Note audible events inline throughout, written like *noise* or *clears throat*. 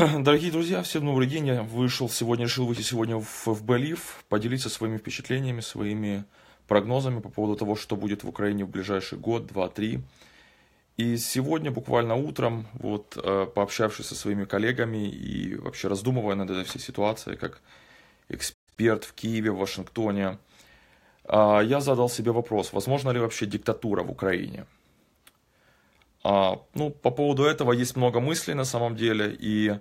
*clears throat* Дорогие друзья, всем добрый день. Я вышел сегодня, решил выйти сегодня в в Лив, поделиться своими впечатлениями, своими прогнозами по поводу того, что будет в Украине в ближайший год, два, три. И сегодня, буквально утром, вот э, пообщавшись со своими коллегами и вообще раздумывая над этой всей ситуацией, как эксперт в Киеве, в Вашингтоне, а, я задал себе вопрос, возможно ли вообще диктатура в Украине – а, ну, по поводу этого есть много мыслей на самом деле, и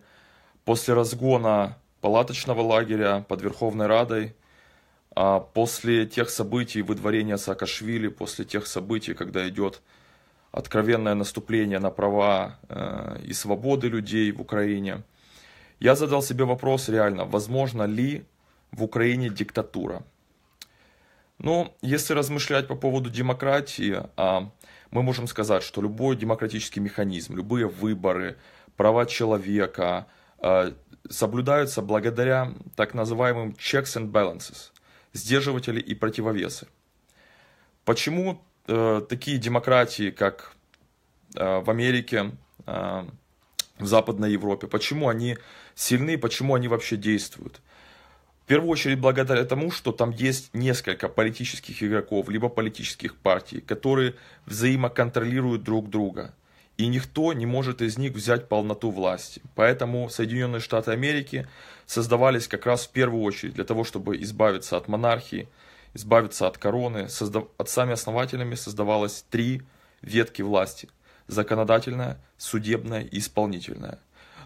после разгона палаточного лагеря под Верховной Радой, а, после тех событий выдворения Саакашвили, после тех событий, когда идет откровенное наступление на права э, и свободы людей в Украине, я задал себе вопрос реально, возможно ли в Украине диктатура? Ну, если размышлять по поводу демократии, а, э, мы можем сказать, что любой демократический механизм, любые выборы, права человека э, соблюдаются благодаря так называемым checks and balances, сдерживатели и противовесы. Почему э, такие демократии, как э, в Америке, в Западной Европе, почему они сильны, почему они вообще действуют? первую очередь благодаря тому, что там есть несколько политических игроков, либо политических партий, которые взаимоконтролируют друг друга. И никто не может из них взять полноту власти. Поэтому Соединенные Штаты Америки создавались как раз в первую очередь для того, чтобы избавиться от монархии, избавиться от короны. Созда... От сами основателями создавалось три ветки власти. Законодательная, судебная и исполнительная.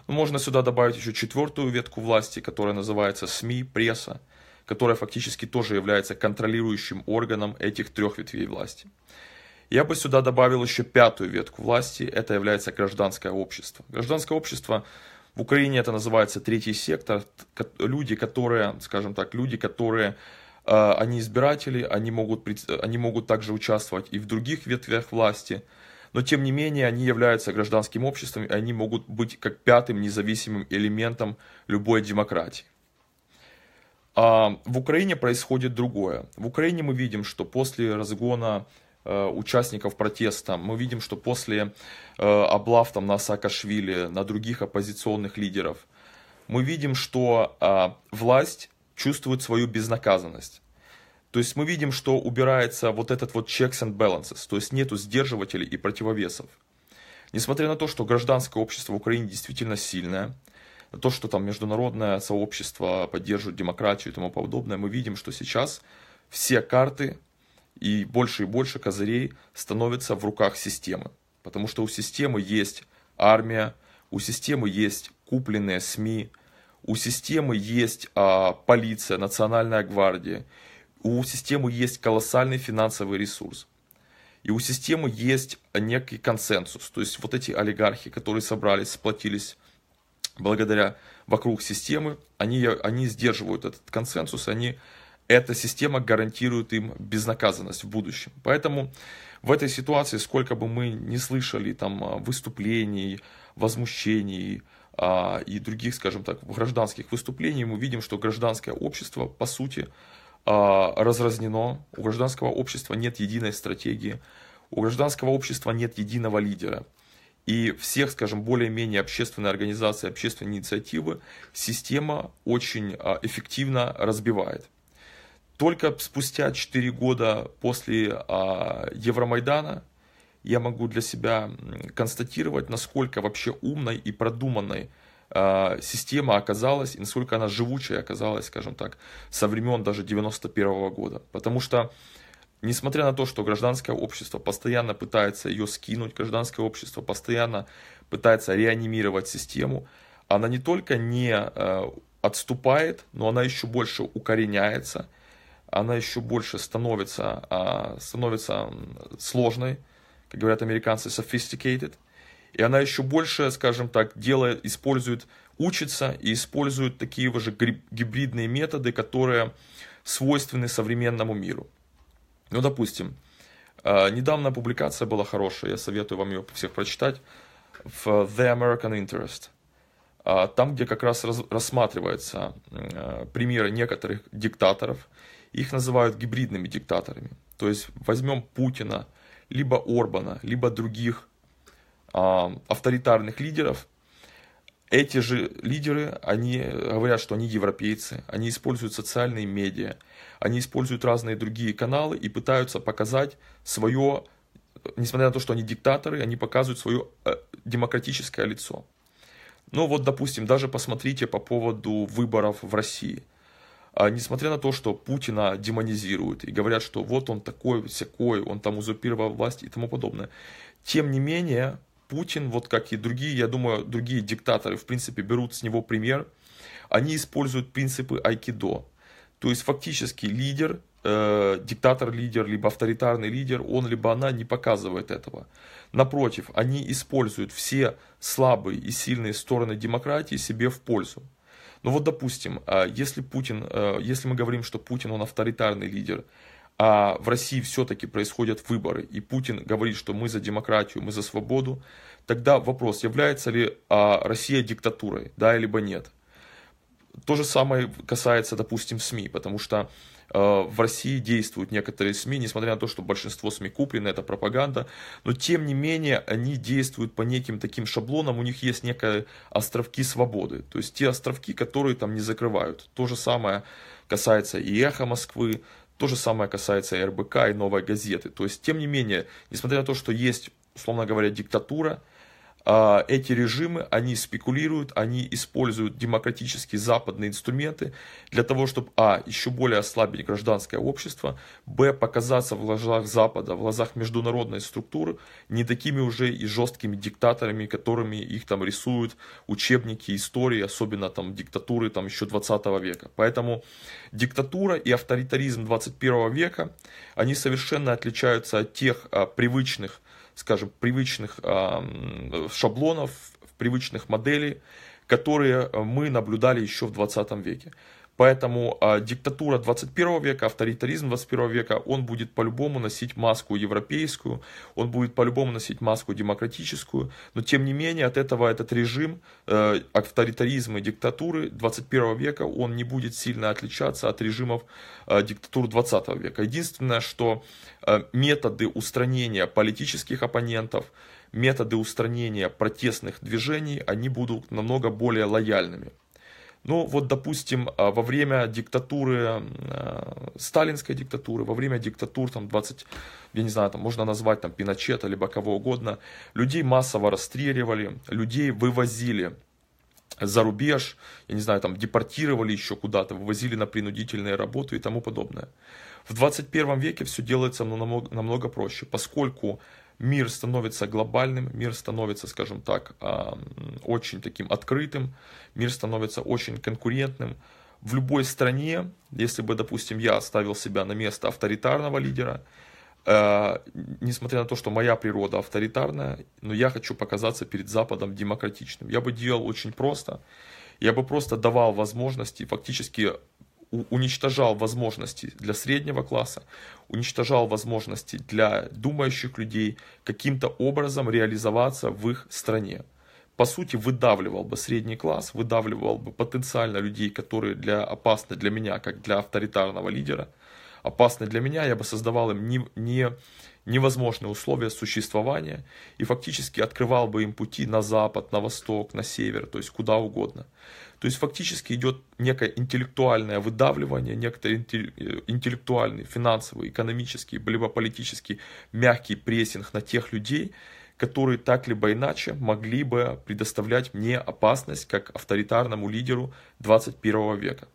Можно сюда добавить еще четвертую ветку власти, которая называется СМИ, пресса, которая фактически тоже является контролирующим органом этих трех ветвей власти. Я бы сюда добавил еще пятую ветку власти, это является гражданское общество. Гражданское общество в Украине это называется третий сектор, люди, которые, скажем так, люди, которые э, они избиратели, они могут, они могут также участвовать и в других ветвях власти, но тем не менее они являются гражданским обществом, и они могут быть как пятым независимым элементом любой демократии. А в Украине происходит другое. В Украине мы видим, что после разгона э, участников протеста, мы видим, что после э, облав там, на Саакашвили, на других оппозиционных лидеров, мы видим, что а, власть чувствует свою безнаказанность. То есть мы видим, что убирается вот этот вот checks and balances, то есть нету сдерживателей и противовесов. Несмотря на то, что гражданское общество в Украине действительно сильное, то, что там международное сообщество поддерживает демократию и тому подобное, мы видим, что сейчас все карты и больше и больше козырей становятся в руках системы. Потому что у системы есть армия, у системы есть купленные СМИ, у системы есть а, полиция, национальная гвардия у системы есть колоссальный финансовый ресурс. И у системы есть некий консенсус. То есть вот эти олигархи, которые собрались, сплотились благодаря вокруг системы, они, они сдерживают этот консенсус, они, эта система гарантирует им безнаказанность в будущем. Поэтому в этой ситуации, сколько бы мы не слышали там а, выступлений, возмущений, а, и других, скажем так, гражданских выступлений, мы видим, что гражданское общество, по сути, а, разразнено, у гражданского общества нет единой стратегии, у гражданского общества нет единого лидера. И всех, скажем, более-менее общественные организации, общественные инициативы система очень а, эффективно разбивает. Только спустя 4 года после а, Евромайдана я могу для себя констатировать, насколько вообще умной и продуманной а, система оказалась, и насколько она живучая оказалась, скажем так, со времен даже 91 -го года. Потому что Несмотря на то, что гражданское общество постоянно пытается ее скинуть, гражданское общество постоянно пытается реанимировать систему, она не только не э, отступает, но она еще больше укореняется, она еще больше становится, э, становится сложной, как говорят американцы, sophisticated, и она еще больше, скажем так, делает, использует, учится и использует такие же гибридные методы, которые свойственны современному миру. Ну, допустим, э, недавно публикация была хорошая, я советую вам ее всех прочитать, в The American Interest. Э, там, где как раз рассматриваются э, примеры некоторых диктаторов, их называют гибридными диктаторами. То есть возьмем Путина, либо Орбана, либо других а, авторитарных лидеров, эти же лидеры, они говорят, что они европейцы, они используют социальные медиа, они используют разные другие каналы и пытаются показать свое, несмотря на то, что они диктаторы, они показывают свое э, демократическое лицо. Ну вот, допустим, даже посмотрите по поводу выборов в России. А, несмотря на то, что Путина демонизируют и говорят, что вот он такой, всякой, он там узурпировал власть и тому подобное. Тем не менее, Путин, вот как и другие, я думаю, другие диктаторы, в принципе, берут с него пример. Они используют принципы айкидо. То есть фактически лидер, э, диктатор-лидер, либо авторитарный лидер, он либо она не показывает этого. Напротив, они используют все слабые и сильные стороны демократии себе в пользу. Ну вот, допустим, а если Путин, э, если мы говорим, что Путин, он авторитарный лидер, а в России все-таки происходят выборы, и Путин говорит, что мы за демократию, мы за свободу, тогда вопрос, является ли а, Россия диктатурой, да, либо нет. То же самое касается, допустим, СМИ, потому что а, в России действуют некоторые СМИ, несмотря на то, что большинство СМИ куплены это пропаганда, но тем не менее они действуют по неким таким шаблонам, у них есть некие островки свободы, то есть те островки, которые там не закрывают. То же самое касается и «Эхо Москвы», то же самое касается и РБК и «Новой газеты». То есть, тем не менее, несмотря на то, что есть, условно говоря, диктатура – а, эти режимы, они спекулируют, они используют демократические западные инструменты для того, чтобы, а, еще более ослабить гражданское общество, б, показаться в глазах Запада, в глазах международной структуры не такими уже и жесткими диктаторами, которыми их там рисуют учебники истории, особенно там диктатуры там еще 20 века. Поэтому диктатура и авторитаризм 21 века, они совершенно отличаются от тех а, привычных скажем, привычных шаблонов, привычных моделей, которые мы наблюдали еще в 20 веке. Поэтому э, диктатура 21 века, авторитаризм 21 века, он будет по-любому носить маску европейскую, он будет по-любому носить маску демократическую, но тем не менее от этого этот режим э, авторитаризма и диктатуры 21 века, он не будет сильно отличаться от режимов э, диктатур 20 века. Единственное, что э, методы устранения политических оппонентов, методы устранения протестных движений, они будут намного более лояльными. Но ну, вот, допустим, э, во время диктатуры, э, сталинской диктатуры, во время диктатур, там, 20, я не знаю, там, можно назвать, там, Пиночета, либо кого угодно, людей массово расстреливали, людей вывозили за рубеж, я не знаю, там, депортировали еще куда-то, вывозили на принудительные работы и тому подобное. В 21 веке все делается ну, намного, намного проще, поскольку мир становится глобальным, мир становится, скажем так, а, очень таким открытым, мир становится очень конкурентным. В любой стране, если бы, допустим, я оставил себя на место авторитарного лидера, э, несмотря на то, что моя природа авторитарная, но я хочу показаться перед Западом демократичным. Я бы делал очень просто. Я бы просто давал возможности фактически уничтожал возможности для среднего класса, уничтожал возможности для думающих людей каким-то образом реализоваться в их стране. По сути, выдавливал бы средний класс, выдавливал бы потенциально людей, которые для, опасны для меня, как для авторитарного лидера. Опасны для меня, я бы создавал им не, не невозможные условия существования и фактически открывал бы им пути на запад, на восток, на север, то есть куда угодно. То есть фактически идет некое интеллектуальное выдавливание, некоторый э, интеллектуальный, финансовый, экономический, либо политический мягкий прессинг на тех людей, которые так либо иначе могли бы предоставлять мне опасность как авторитарному лидеру 21 века.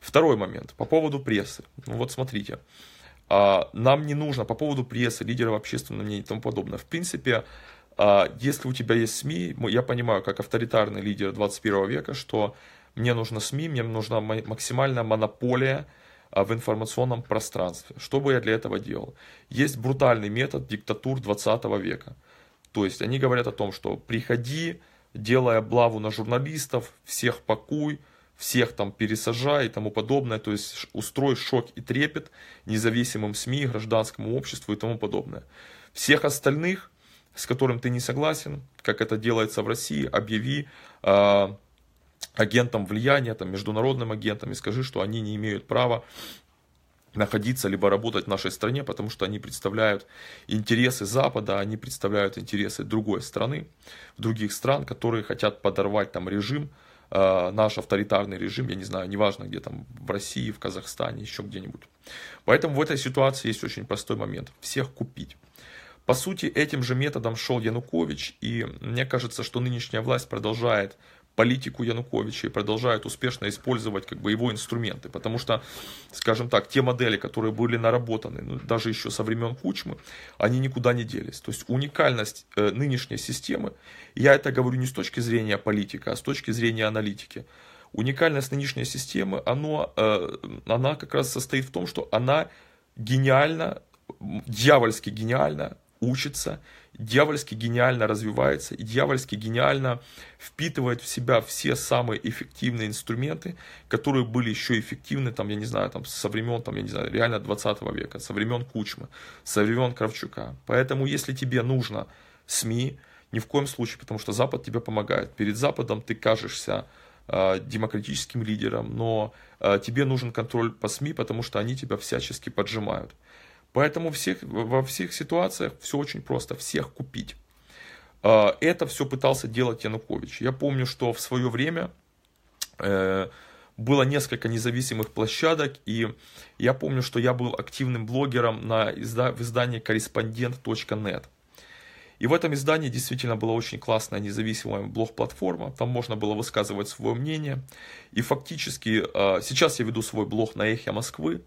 Второй момент по поводу прессы. Ну вот смотрите, а, нам не нужно по поводу прессы, лидеров общественного мнения и тому подобное. В принципе, а, если у тебя есть СМИ, я понимаю, как авторитарный лидер 21 века, что мне нужно СМИ, мне нужна максимальная монополия а, в информационном пространстве. Что бы я для этого делал? Есть брутальный метод диктатур 20 века. То есть они говорят о том, что приходи, делая блаву на журналистов, всех пакуй, всех там пересажай и тому подобное, то есть устрой шок и трепет независимым СМИ, гражданскому обществу и тому подобное. Всех остальных, с которым ты не согласен, как это делается в России, объяви э, агентам влияния, там, международным агентам и скажи, что они не имеют права находиться либо работать в нашей стране, потому что они представляют интересы Запада, они представляют интересы другой страны, других стран, которые хотят подорвать там режим, Э, наш авторитарный режим, я не знаю, неважно где там, в России, в Казахстане, еще где-нибудь. Поэтому в этой ситуации есть очень простой момент – всех купить. По сути, этим же методом шел Янукович, и мне кажется, что нынешняя власть продолжает политику Януковича и продолжают успешно использовать как бы, его инструменты. Потому что, скажем так, те модели, которые были наработаны ну, даже еще со времен Кучмы, они никуда не делись. То есть уникальность э, нынешней системы, я это говорю не с точки зрения политика, а с точки зрения аналитики. Уникальность нынешней системы, оно, э, она как раз состоит в том, что она гениально, дьявольски гениально учится дьявольски гениально развивается и дьявольски гениально впитывает в себя все самые эффективные инструменты, которые были еще эффективны, там, я не знаю, там, со времен, там, я не знаю, реально 20 века, со времен Кучмы, со времен Кравчука. Поэтому, если тебе нужно СМИ, ни в коем случае, потому что Запад тебе помогает. Перед Западом ты кажешься э, демократическим лидером, но э, тебе нужен контроль по СМИ, потому что они тебя всячески поджимают. Поэтому всех, во всех ситуациях все очень просто, всех купить. А, это все пытался делать Янукович. Я помню, что в свое время э, было несколько независимых площадок, и я помню, что я был активным блогером на изда- в издании корреспондент.нет. И в этом издании действительно была очень классная независимая блог-платформа, там можно было высказывать свое мнение. И фактически, а, сейчас я веду свой блог на эхе Москвы,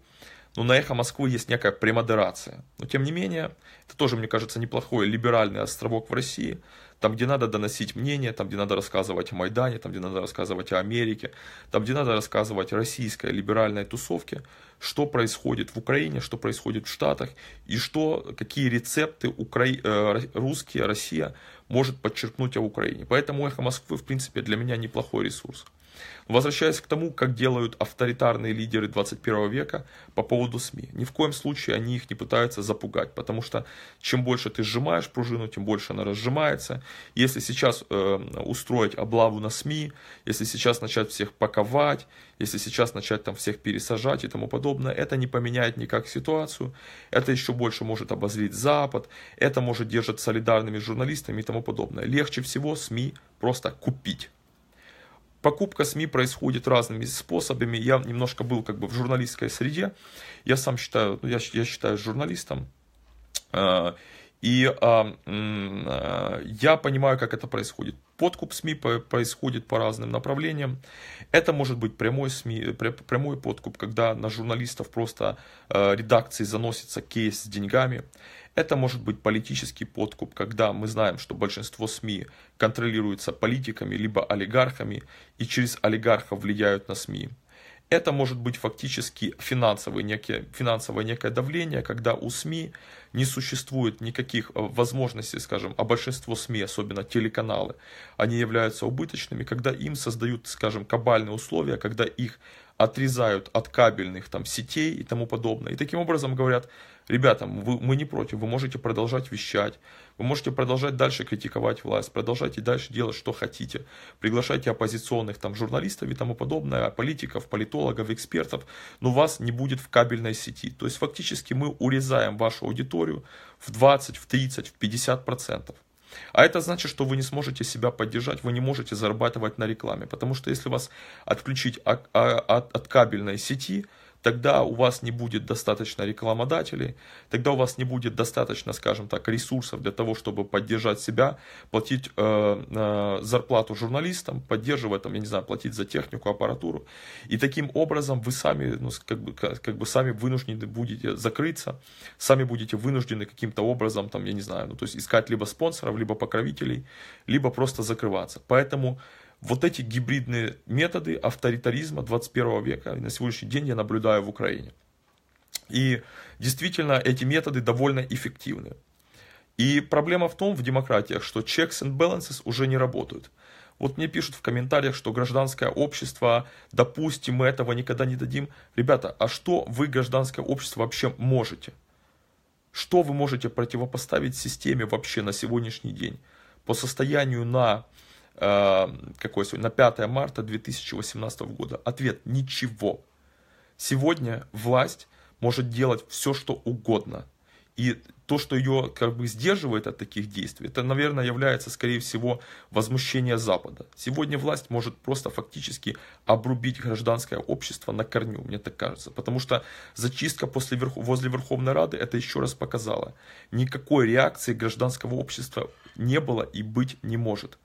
но ну, на эхо Москвы есть некая премодерация. Но тем не менее, это тоже, мне кажется, неплохой либеральный островок в России, там, где надо доносить мнение, там, где надо рассказывать о Майдане, там, где надо рассказывать о Америке, там, где надо рассказывать о российской либеральной тусовке, что происходит в Украине, что происходит в Штатах и что, какие рецепты укра... Э, русские, Россия может подчеркнуть о Украине. Поэтому «Эхо Москвы», в принципе, для меня неплохой ресурс. Возвращаясь к тому, как делают авторитарные лидеры 21 века по поводу СМИ. Ни в коем случае они их не пытаются запугать, потому что чем больше ты сжимаешь пружину, тем больше она разжимается. Если сейчас э, устроить облаву на СМИ, если сейчас начать всех паковать, если сейчас начать там всех пересажать и тому подобное, это не поменяет никак ситуацию, это еще больше может обозлить Запад, это может держать солидарными журналистами и тому подобное. Легче всего СМИ просто купить. Покупка СМИ происходит разными способами. Я немножко был как бы в журналистской среде. Я сам считаю, ну, я, я считаю журналистом. А, и а, а, я понимаю, как это происходит. Подкуп СМИ происходит по разным направлениям. Это может быть прямой, СМИ, прямой подкуп, когда на журналистов просто редакции заносится кейс с деньгами. Это может быть политический подкуп, когда мы знаем, что большинство СМИ контролируется политиками либо олигархами и через олигархов влияют на СМИ. Это может быть фактически финансовое некое, финансовое некое давление, когда у СМИ не существует никаких э, возможностей, скажем, а большинство СМИ, особенно телеканалы, они являются убыточными, когда им создают, скажем, кабальные условия, когда их отрезают от кабельных там сетей и тому подобное. И таким образом говорят, ребята, вы, мы не против, вы можете продолжать вещать, вы можете продолжать дальше критиковать власть, продолжайте дальше делать, что хотите, приглашайте оппозиционных там журналистов и тому подобное, политиков, политологов, экспертов, но вас не будет в кабельной сети. То есть фактически мы урезаем вашу аудиторию в 20, в 30, в 50 процентов. А это значит, что вы не сможете себя поддержать, вы не можете зарабатывать на рекламе. Потому что если вас отключить от, а, от, от кабельной сети, тогда у вас не будет достаточно рекламодателей, тогда у вас не будет достаточно, скажем так, ресурсов для того, чтобы поддержать себя, платить э, э, зарплату журналистам, поддерживать, там, я не знаю, платить за технику, аппаратуру. И таким образом вы сами, ну, как, бы, как, как бы сами вынуждены будете закрыться, сами будете вынуждены каким-то образом, там, я не знаю, ну, то есть искать либо спонсоров, либо покровителей, либо просто закрываться. Поэтому вот эти гибридные методы авторитаризма 21 века на сегодняшний день я наблюдаю в Украине. И действительно эти методы довольно эффективны. И проблема в том в демократиях, что checks and balances уже не работают. Вот мне пишут в комментариях, что гражданское общество, допустим, мы этого никогда не дадим. Ребята, а что вы, гражданское общество, вообще можете? Что вы можете противопоставить системе вообще на сегодняшний день? По состоянию на Эм, какой сегодня, на 5 марта 2018 года? Ответ – ничего. Сегодня власть может делать все, что угодно. И то, что ее как бы сдерживает от таких действий, это, наверное, является, скорее всего, возмущение Запада. Сегодня власть может просто фактически обрубить гражданское общество на корню, мне так кажется. Потому что зачистка после верх... возле Верховной Рады это еще раз показала. Никакой реакции гражданского общества не было и быть не может.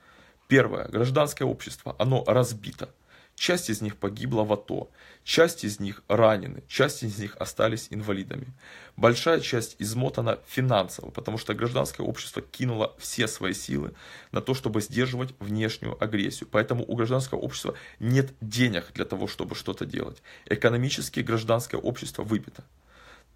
Первое. Гражданское общество. Оно разбито. Часть из них погибла в АТО, часть из них ранены, часть из них остались инвалидами. Большая часть измотана финансово, потому что гражданское общество кинуло все свои силы на то, чтобы сдерживать внешнюю агрессию. Поэтому у гражданского общества нет денег для того, чтобы что-то делать. Экономически гражданское общество выбито.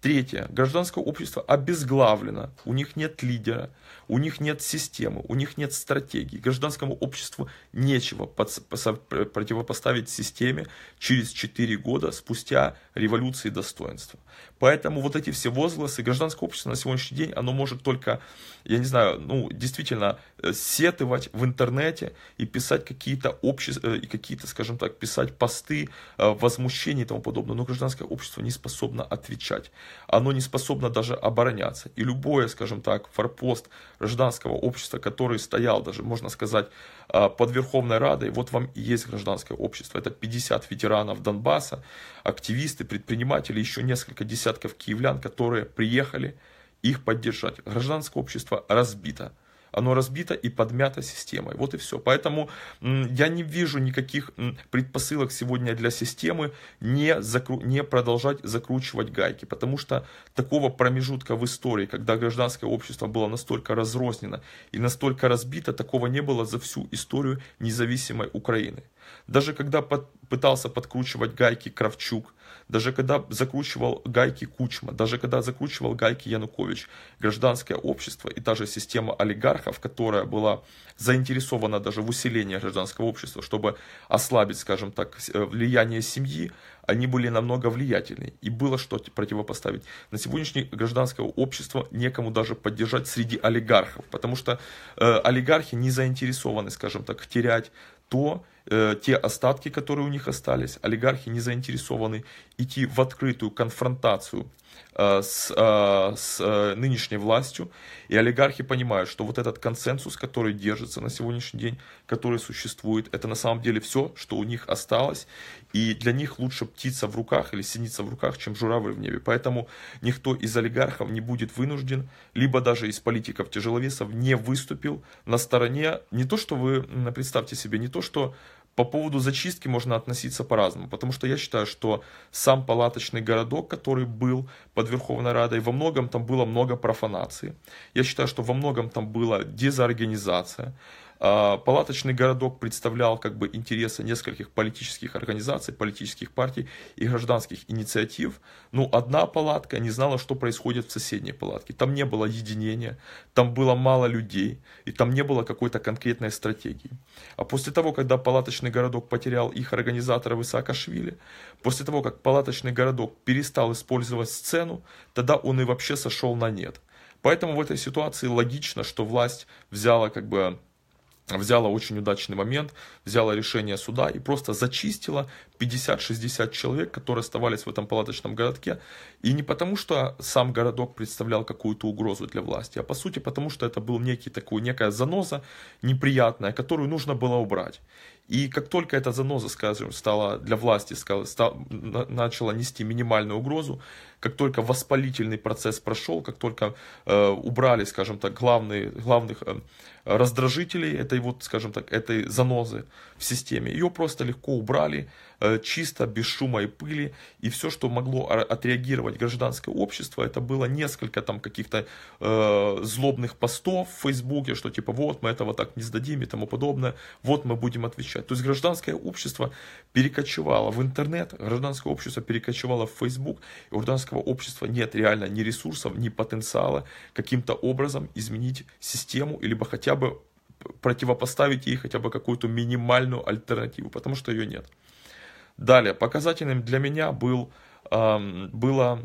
Третье. Гражданское общество обезглавлено, у них нет лидера, у них нет системы, у них нет стратегии. Гражданскому обществу нечего противопоставить системе через 4 года спустя революции достоинства. Поэтому вот эти все возгласы, гражданское общество на сегодняшний день, оно может только, я не знаю, ну, действительно э, сетывать в интернете и писать какие-то общества, э, и какие-то, скажем так, писать посты э, возмущения и тому подобное. Но гражданское общество не способно отвечать оно не способно даже обороняться. И любое, скажем так, форпост гражданского общества, который стоял даже, можно сказать, а, под Верховной Радой, вот вам и есть гражданское общество. Это 50 ветеранов Донбасса, активисты, предприниматели, еще несколько десятков киевлян, которые приехали их поддержать. Гражданское общество разбито оно разбито и подмято системой. Вот и все. Поэтому я не вижу никаких предпосылок сегодня для системы не, закру... не продолжать закручивать гайки, потому что такого промежутка в истории, когда гражданское общество было настолько разрознено и настолько разбито, такого не было за всю историю независимой Украины. Даже когда под... пытался подкручивать гайки Кравчук, даже когда закручивал гайки Кучма, даже когда закручивал гайки Янукович, гражданское общество и та же система олигархов, которая была заинтересована даже в усилении гражданского общества, чтобы ослабить, скажем так, э, влияние семьи, они были намного влиятельнее, и было что противопоставить. На сегодняшний гражданское общество некому даже поддержать среди олигархов, потому что э, олигархи не заинтересованы, скажем так, терять то, Э, те остатки, которые у них остались. Олигархи не заинтересованы идти в открытую конфронтацию э, с, э, с э, нынешней властью. И олигархи понимают, что вот этот консенсус, который держится на сегодняшний день, который существует, это на самом деле все, что у них осталось. И для них лучше птица в руках или синица в руках, чем журавль в небе. Поэтому никто из олигархов не будет вынужден, либо даже из политиков тяжеловесов не выступил на стороне. Не то, что вы, представьте себе, не то, что по поводу зачистки можно относиться по-разному, потому что я считаю, что сам палаточный городок, который был под Верховной Радой, во многом там было много профанации. Я считаю, что во многом там была дезорганизация. А, палаточный городок представлял как бы интересы нескольких политических организаций, политических партий и гражданских инициатив. Но ну, одна палатка не знала, что происходит в соседней палатке. Там не было единения, там было мало людей, и там не было какой-то конкретной стратегии. А после того, когда палаточный городок потерял их организаторов Исаакашвили, после того, как палаточный городок перестал использовать сцену, тогда он и вообще сошел на нет. Поэтому в этой ситуации логично, что власть взяла как бы взяла очень удачный момент, взяла решение суда и просто зачистила 50-60 человек, которые оставались в этом палаточном городке. И не потому, что сам городок представлял какую-то угрозу для власти, а по сути потому, что это был некий такой, некая заноза неприятная, которую нужно было убрать. И как только эта заноза, скажем, стала для власти, стала, стала, начала нести минимальную угрозу, как только воспалительный процесс прошел, как только э, убрали, скажем так, главные, главных э, раздражителей этой вот, скажем так, этой занозы в системе, ее просто легко убрали, э, чисто, без шума и пыли, и все, что могло отреагировать гражданское общество, это было несколько там каких-то э, злобных постов в Фейсбуке, что типа вот мы этого так не сдадим и тому подобное, вот мы будем отвечать. То есть гражданское общество перекочевало в интернет, гражданское общество перекочевало в Фейсбук, и гражданское гражданского общества нет реально ни ресурсов, ни потенциала каким-то образом изменить систему, или хотя бы противопоставить ей хотя бы какую-то минимальную альтернативу, потому что ее нет. Далее, показательным для меня был, эм, э, была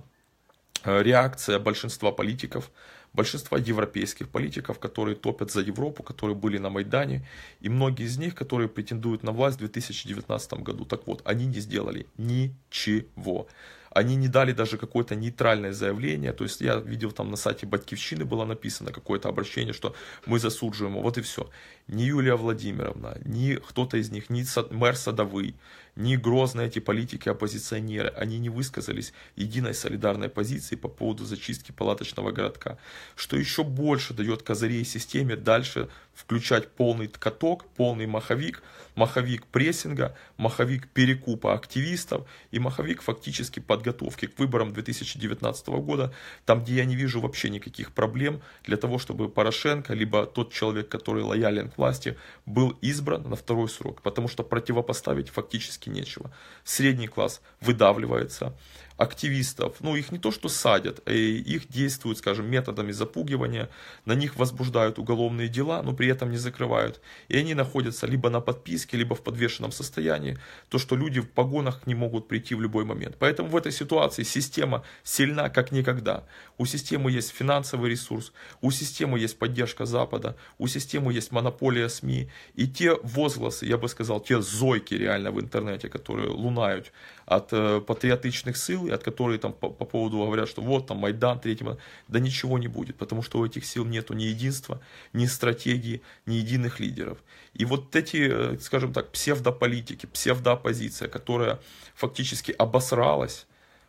реакция большинства политиков, большинства европейских политиков, которые топят за Европу, которые были на Майдане, и многие из них, которые претендуют на власть в 2019 году. Так вот, они не сделали ничего. Они не дали даже какое-то нейтральное заявление. То есть я видел там на сайте Батькивщины было написано какое-то обращение, что мы засуджуем. Вот и все. Ни Юлия Владимировна, ни кто-то из них, ни мэр Садовый, ни грозные эти политики, оппозиционеры, они не высказались единой солидарной позиции по поводу зачистки палаточного городка. Что еще больше дает козырей системе дальше включать полный каток, полный маховик, маховик прессинга, маховик перекупа активистов и маховик фактически подготовки к выборам 2019 года, там, где я не вижу вообще никаких проблем для того, чтобы Порошенко, либо тот человек, который лоялен к власти, был избран на второй срок, потому что противопоставить фактически нечего. Средний класс выдавливается, активистов, ну их не то что садят, э, их действуют, скажем, методами запугивания, на них возбуждают уголовные дела, но при этом не закрывают. И они находятся либо на подписке, либо в подвешенном состоянии, то что люди в погонах не могут прийти в любой момент. Поэтому в этой ситуации система сильна как никогда. У системы есть финансовый ресурс, у системы есть поддержка Запада, у системы есть монополия СМИ, и те возгласы, я бы сказал, те зойки реально в интернете, которые лунают от э, патриотичных сил, силы, от которой там по, по поводу говорят, что вот там Майдан, третьего, да ничего не будет, потому что у этих сил нету ни единства, ни стратегии, ни единых лидеров. И вот эти, э, скажем так, псевдополитики, псевдооппозиция, которая фактически обосралась,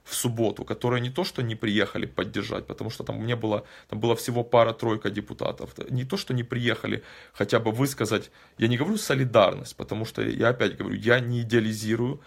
в субботу, которые не то, что не приехали поддержать, потому что там мне было, там было всего пара-тройка депутатов, не то, что не приехали хотя бы высказать, я не говорю солидарность, потому что я опять говорю, я не идеализирую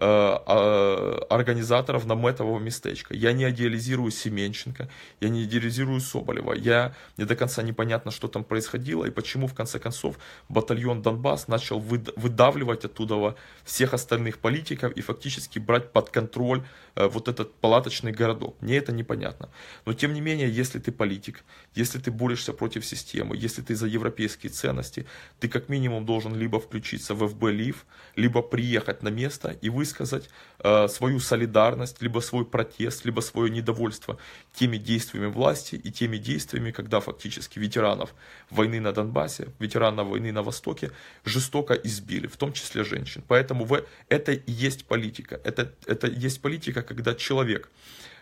Э, а, организаторов наметового местечка. Я не идеализирую Семенченко, я не идеализирую Соболева. Я не до конца непонятно, что там происходило и почему, в конце концов, батальон Донбасс начал выдавливать оттуда всех остальных политиков и фактически брать под контроль э, вот этот палаточный городок. Мне это непонятно. Но, тем не менее, если ты политик, если ты борешься против системы, если ты за европейские ценности, ты как минимум должен либо включиться в ФБ-лив, либо приехать на место и вы высказать э, свою солидарность, либо свой протест, либо свое недовольство теми действиями власти и теми действиями, когда фактически ветеранов войны на Донбассе, ветеранов войны на Востоке жестоко избили, в том числе женщин. Поэтому в... это и есть политика. Это, это есть политика, когда человек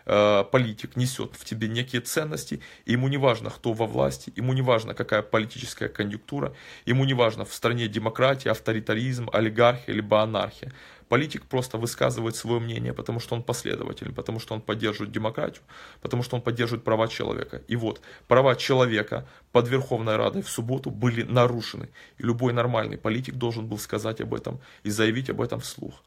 Э, политик несет в тебе некие ценности, и ему не важно, кто во власти, ему не важно, какая политическая конъюнктура, ему не важно, в стране демократия, авторитаризм, олигархия, либо анархия. Политик просто высказывает свое мнение, потому что он последователь, потому что он поддерживает демократию, потому что он поддерживает права человека. И вот, права человека под Верховной Радой в субботу были нарушены. И любой нормальный политик должен был сказать об этом и заявить об этом вслух.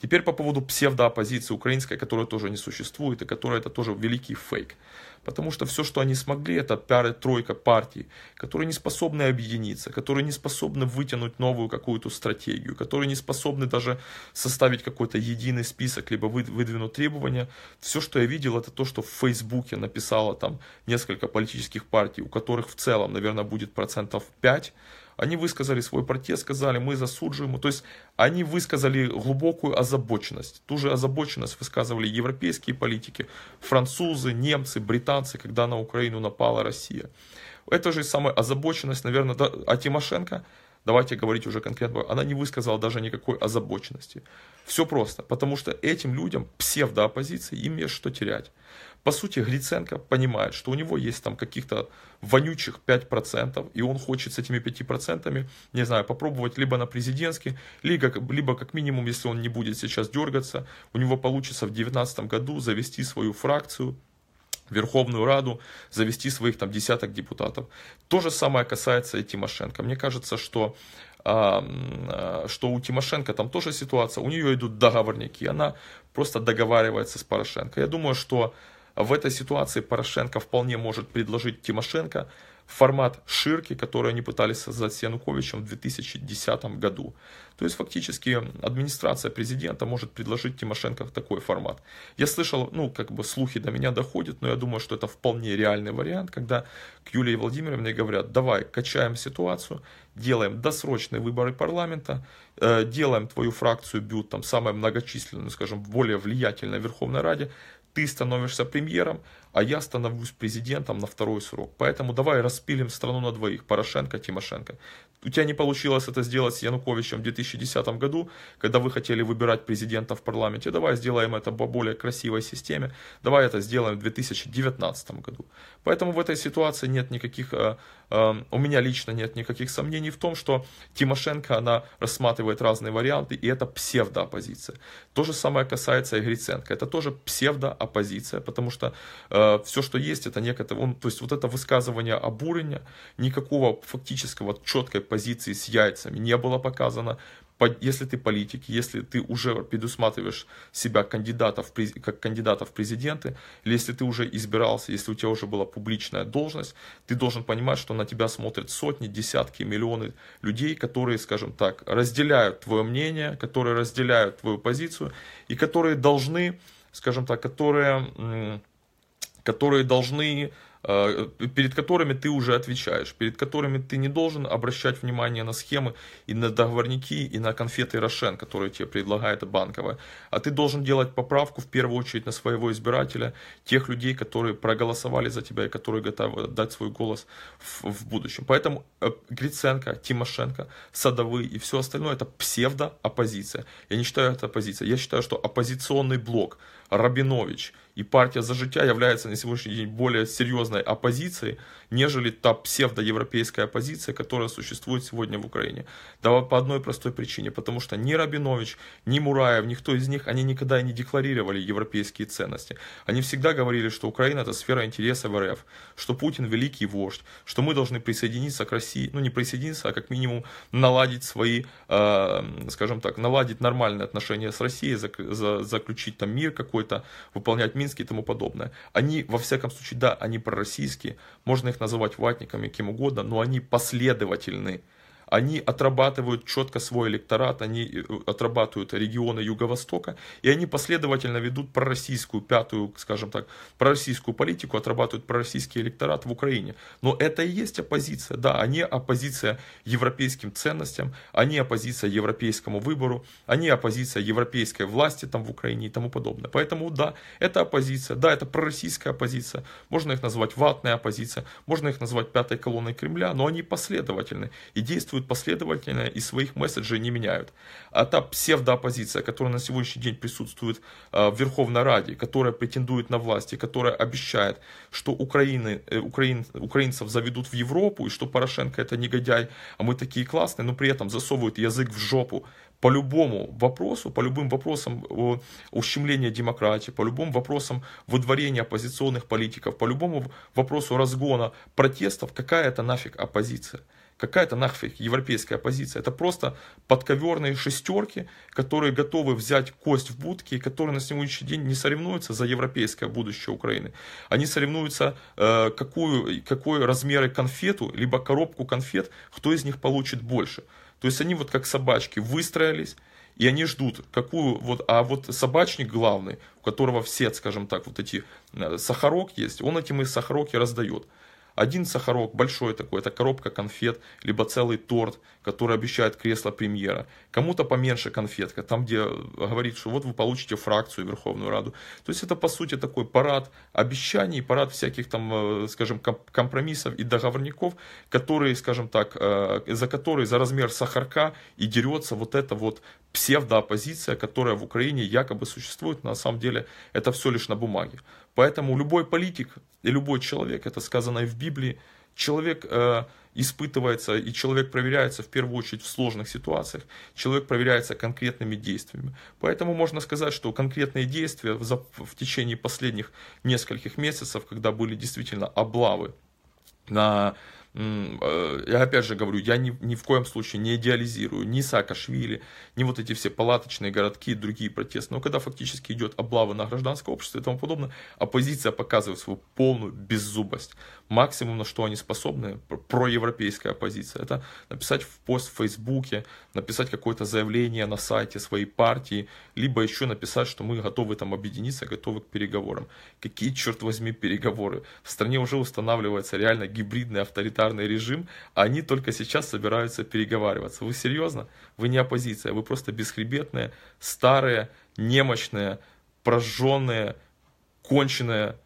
Теперь по поводу псевдооппозиции украинской, которая тоже не существует и которая это тоже великий фейк. Потому что все, что они смогли, это пара-тройка партий, которые не способны объединиться, которые не способны вытянуть новую какую-то стратегию, которые не способны даже составить какой-то единый список, либо выдвинуть требования. Все, что я видел, это то, что в Фейсбуке написало там несколько политических партий, у которых в целом, наверное, будет процентов 5, они высказали свой протест, сказали, мы засуджуем. То есть они высказали глубокую озабоченность. Ту же озабоченность высказывали европейские политики, французы, немцы, британцы, когда на Украину напала Россия. Эта же самая озабоченность, наверное, да, а Тимошенко, давайте говорить уже конкретно, она не высказала даже никакой озабоченности. Все просто, потому что этим людям, псевдооппозиции, им есть что терять. По сути, Гриценко понимает, что у него есть там каких-то вонючих 5%, и он хочет с этими 5%, не знаю, попробовать либо на президентский, либо, либо как минимум, если он не будет сейчас дергаться, у него получится в 2019 году завести свою фракцию, Верховную Раду, завести своих там десяток депутатов. То же самое касается и Тимошенко. Мне кажется, что а, что у Тимошенко там тоже ситуация, у нее идут договорники, она просто договаривается с Порошенко. Я думаю, что в этой ситуации Порошенко вполне может предложить Тимошенко формат ширки, который они пытались создать с Януковичем в 2010 году. То есть фактически администрация президента может предложить Тимошенко такой формат. Я слышал, ну как бы слухи до меня доходят, но я думаю, что это вполне реальный вариант, когда к Юлии Владимировне говорят, давай качаем ситуацию, делаем досрочные выборы парламента, э, делаем твою фракцию БЮТ там самой многочисленной, ну, скажем, более влиятельной в Верховной Раде, ты становишься премьером, а я становлюсь президентом на второй срок. Поэтому давай распилим страну на двоих, Порошенко, Тимошенко. У тебя не получилось это сделать с Януковичем в 2010 году, когда вы хотели выбирать президента в парламенте. Давай сделаем это по более красивой системе. Давай это сделаем в 2019 году. Поэтому в этой ситуации нет никаких, э, э, у меня лично нет никаких сомнений в том, что Тимошенко, она рассматривает разные варианты, и это псевдооппозиция. То же самое касается и Гриценко. Это тоже псевдооппозиция оппозиция, потому что э, все, что есть, это некое он, то есть вот это высказывание обурения, никакого фактического четкой позиции с яйцами не было показано, если ты политик, если ты уже предусматриваешь себя кандидата в, как кандидата в президенты, или если ты уже избирался, если у тебя уже была публичная должность, ты должен понимать, что на тебя смотрят сотни, десятки, миллионы людей, которые, скажем так, разделяют твое мнение, которые разделяют твою позицию и которые должны скажем так, которые, которые должны Э, перед которыми ты уже отвечаешь, перед которыми ты не должен обращать внимание на схемы и на договорники, и на конфеты Рошен, которые тебе предлагает банковая. А ты должен делать поправку в первую очередь на своего избирателя, тех людей, которые проголосовали за тебя и которые готовы дать свой голос в, в будущем. Поэтому э, Гриценко, Тимошенко, Садовы и все остальное это псевдо оппозиция. Я не считаю это оппозиция. Я считаю, что оппозиционный блок, Рабинович – и партия «За життя» является на сегодняшний день более серьезной оппозицией, нежели та псевдоевропейская оппозиция, которая существует сегодня в Украине. Да по одной простой причине, потому что ни Рабинович, ни Мураев, никто из них, они никогда не декларировали европейские ценности. Они всегда говорили, что Украина – это сфера интересов РФ, что Путин – великий вождь, что мы должны присоединиться к России, ну не присоединиться, а как минимум наладить свои, э, скажем так, наладить нормальные отношения с Россией, заключить там мир какой-то, выполнять Минск украинские и тому подобное. Они, во всяком случае, да, они пророссийские, можно их называть ватниками, кем угодно, но они последовательны они отрабатывают четко свой электорат, они э, отрабатывают регионы Юго-Востока, и они последовательно ведут пророссийскую, пятую, скажем так, пророссийскую политику, отрабатывают пророссийский электорат в Украине. Но это и есть оппозиция, да, они оппозиция европейским ценностям, они оппозиция европейскому выбору, они оппозиция европейской власти там в Украине и тому подобное. Поэтому да, это оппозиция, да, это пророссийская оппозиция, можно их назвать ватная оппозиция, можно их назвать пятой колонной Кремля, но они последовательны и действуют действуют последовательно и своих месседжей не меняют. А та псевдооппозиция, которая на сегодняшний день присутствует а, в Верховной Раде, которая претендует на власть и которая обещает, что Украины, э, украин, украинцев заведут в Европу и что Порошенко это негодяй, а мы такие классные, но при этом засовывают язык в жопу по любому вопросу, по любым вопросам ущемления демократии, по любым вопросам выдворения оппозиционных политиков, по любому вопросу разгона протестов, какая это нафиг оппозиция? Какая-то нахрен европейская позиция. Это просто подковерные шестерки, которые готовы взять кость в будке, и которые на сегодняшний день не соревнуются за европейское будущее Украины. Они соревнуются, э, какую, какой размеры конфету, либо коробку конфет, кто из них получит больше. То есть они вот как собачки выстроились, и они ждут, какую вот, а вот собачник главный, у которого все, скажем так, вот эти э, сахарок есть, он этим и сахарок и раздает. Один сахарок большой такой, это коробка конфет, либо целый торт, который обещает кресло премьера. Кому-то поменьше конфетка, там где говорит, что вот вы получите фракцию Верховную Раду. То есть это по сути такой парад обещаний, парад всяких там, э, скажем, компромиссов и договорников, которые, скажем так, э, за которые, за размер сахарка и дерется вот эта вот псевдооппозиция, которая в Украине якобы существует, на самом деле это все лишь на бумаге. Поэтому любой политик и любой человек, это сказано и в Библии, человек э, испытывается и человек проверяется в первую очередь в сложных ситуациях, человек проверяется конкретными действиями. Поэтому можно сказать, что конкретные действия в, в течение последних нескольких месяцев, когда были действительно облавы на Э, я опять же говорю, я ни, ни в коем случае не идеализирую ни Саакашвили, ни вот эти все палаточные городки и другие протесты. Но когда фактически идет облава на гражданское общество и тому подобное, оппозиция показывает свою полную беззубость. Максимум, на что они способны, проевропейская оппозиция, это написать в пост в Фейсбуке, написать какое-то заявление на сайте своей партии, либо еще написать, что мы готовы там объединиться, готовы к переговорам. Какие, черт возьми, переговоры? В стране уже устанавливается реально гибридный авторитет тоталитарный режим, они только сейчас собираются переговариваться. Вы серьезно? Вы не оппозиция, вы просто бесхребетная, старая, немощная, прожженная, конченая,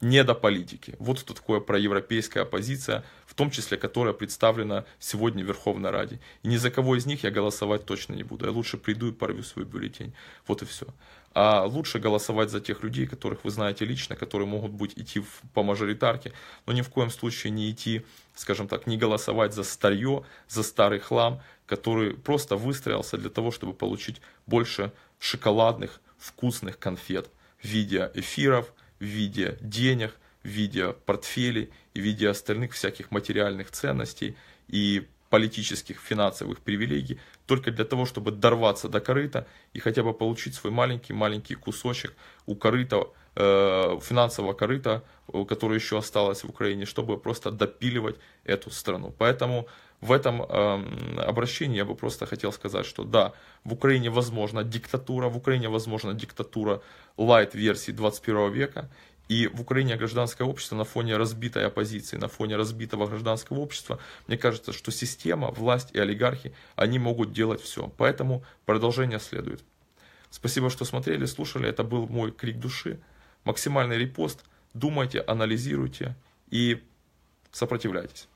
недополитики. Вот что такое проевропейская оппозиция – том числе которая представлена сегодня в Верховной Раде. И ни за кого из них я голосовать точно не буду. Я лучше приду и порву свой бюллетень. Вот и все. А лучше голосовать за тех людей, которых вы знаете лично, которые могут быть идти в, по мажоритарке, но ни в коем случае не идти, скажем так, не голосовать за старье, за старый хлам, который просто выстроился для того, чтобы получить больше шоколадных, вкусных конфет в виде эфиров, в виде денег – в виде портфелей в виде остальных всяких материальных ценностей и политических, финансовых привилегий, только для того, чтобы дорваться до корыта и хотя бы получить свой маленький-маленький кусочек у корыта, э, финансового корыта, э, который еще осталось в Украине, чтобы просто допиливать эту страну. Поэтому в этом э, обращении я бы просто хотел сказать, что да, в Украине возможна диктатура, в Украине возможна диктатура лайт-версии 21 века, и в Украине гражданское общество на фоне разбитой оппозиции, на фоне разбитого гражданского общества, мне кажется, что система, власть и олигархи, они могут делать все. Поэтому продолжение следует. Спасибо, что смотрели, слушали. Это был мой крик души. Максимальный репост. Думайте, анализируйте и сопротивляйтесь.